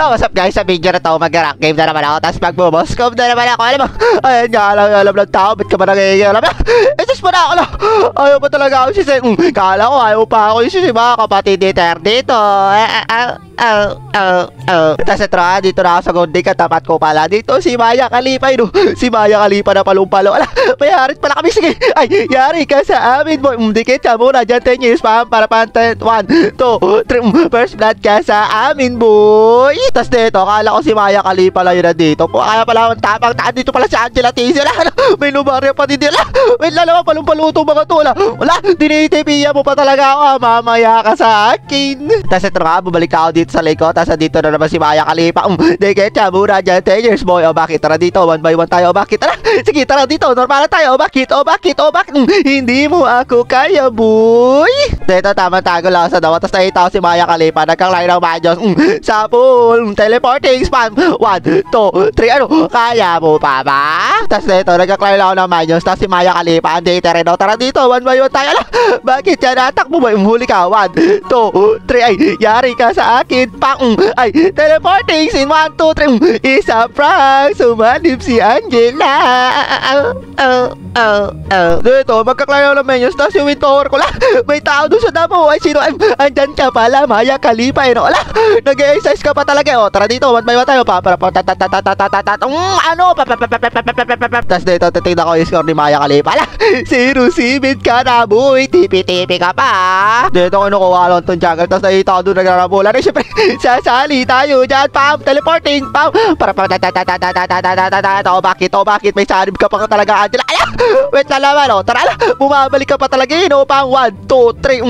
So, what's up guys? Sa video na to, mag-rank game na naman ako. Tapos magbo-boss na naman ako. Alam mo, ayun nga, alam, alam ng tao. Ba't ka ba nangyayarap? Eh, just mo na ako. Ayaw mo talaga ako sisi. Eh. Mm, kala ko, ayaw pa ako yung sisi eh. mga kapatid ni Ter dito. Eh, Tapos ito na, dito na ako sa gundi ka. Tapat ko pala dito. Si Maya Kalipay, no? Si Maya Kalipay na palumpalo. Ala, mayarit pala kami. Sige, ay, yari ka sa amin mo. Mm, dikit ka muna. Diyan 10 years pa para pantay, 1, 2, 3. First blood ka sa amin, boy tas dito, akala ko si Maya Kali pala yun dito. Kaya pala ang tabang taan dito pala si Angela Wala, ano? May nubarya pa din nila. May lalawa palong paluto mga tula. Wala, dinitipiya mo pa talaga ako. Ah, mamaya ka sa akin. Tapos ito nga, bumalik ako dito sa lake ko. Tapos dito na naman si Maya Kalipa. Um, dikit siya, mura dyan. 10 years boy. O bakit, tara dito. One by one tayo. O bakit, tara. Sige, tara dito. Normal tayo. O bakit, o bakit, o bakit. Hmm, hindi mo ako kaya, boy. Dito tama tago lang sa dawa. Tapos nakita si Maya Kalipa. Nagkakline ng Maya Diyos. Mm, sa pool. Mm, teleporting spam. 1, 2, 3. Ano? Kaya mo pa ba? Tapos dito nagkakline ako ng Maya Diyos. Tapos si Maya Kalipa. Ang date rin. Tara dito. One by one tayo. Ala, bakit yan? Atakbo mo. Umhuli ka. 1, 2, 3. Ay, yari ka sa akin. Pang. Mm, ay, teleporting sin 1, 2, 3. Mm, isa prank. Sumanib si Angela. Oh, ah, oh, ah, oh, ah, oh. Dito, magkakline ako ng Maya Diyos. Tapos yung window ko La, May tao doon Susunod na mo. Ay, sino? Ay, andyan ka pala. Maya Kalipa. Eh, no? Ala, nag-exercise ka pa talaga. O, tara dito. One by one tayo. Papara, pa, ta, ta, ta, ano? Pa, pa, pa, pa, pa, pa, pa, pa, pa, pa. Tapos dito, titignan ko yung score ni Maya Kalipa. Ala, zero simid ka na, boy. Tipi-tipi ka pa. Dito ko nakuha lang tong jungle. Tapos nakita ko doon nagrarabulan. Eh, syempre, sasali tayo dyan. Pam, teleporting. Pam, para, pa, ta, ta, ta, ta, o, bakit? O, bakit? May sarib ka pa ka talaga, Angela. Ala, wait na naman. tara, ala, bumabalik ka pa talaga. Ino, pang 1, 2, 3,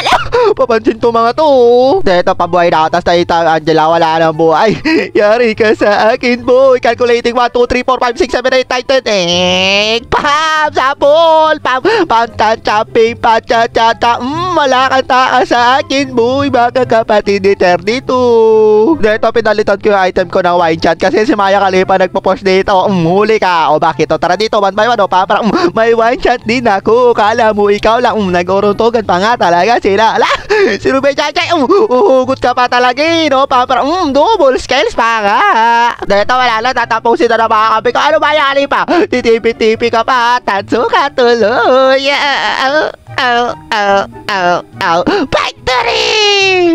napapansin to mga to. Ito, oh. pabuhay na ako. Tapos tayo, Angela, wala nang buhay. Yari ka sa akin, boy. Calculating 1, 2, 3, 4, 5, 6, 7, 8, 9, 10. Eh, pam, sapol. Pam, pam, ta, chapping, pa, cha, cha, ta. Mm, wala kang taas sa akin, boy. Baka kapatid ni Dito Ito, pinalitan ko yung item ko ng wine chat kasi si Maya Kalipa nagpo-post dito. Mm, huli ka. O bakit? O, tara dito, one by one. O, papara. Mm, may wine chat din ako. Kala mo ikaw lang. Mm, nag-uruntugan pa nga talaga sila. Ala! Sino ba chachay? Um, uhugot uh, ka pa talaga eh, no? Para, para, um, hmm, double scales pa ka. Dito, wala na, tatapusin na na mga kape ko. Ano ba yari pa? Titipi-tipi ka pa, tatso ka tuloy. Ow, ow, ow, ow, ow. Victory!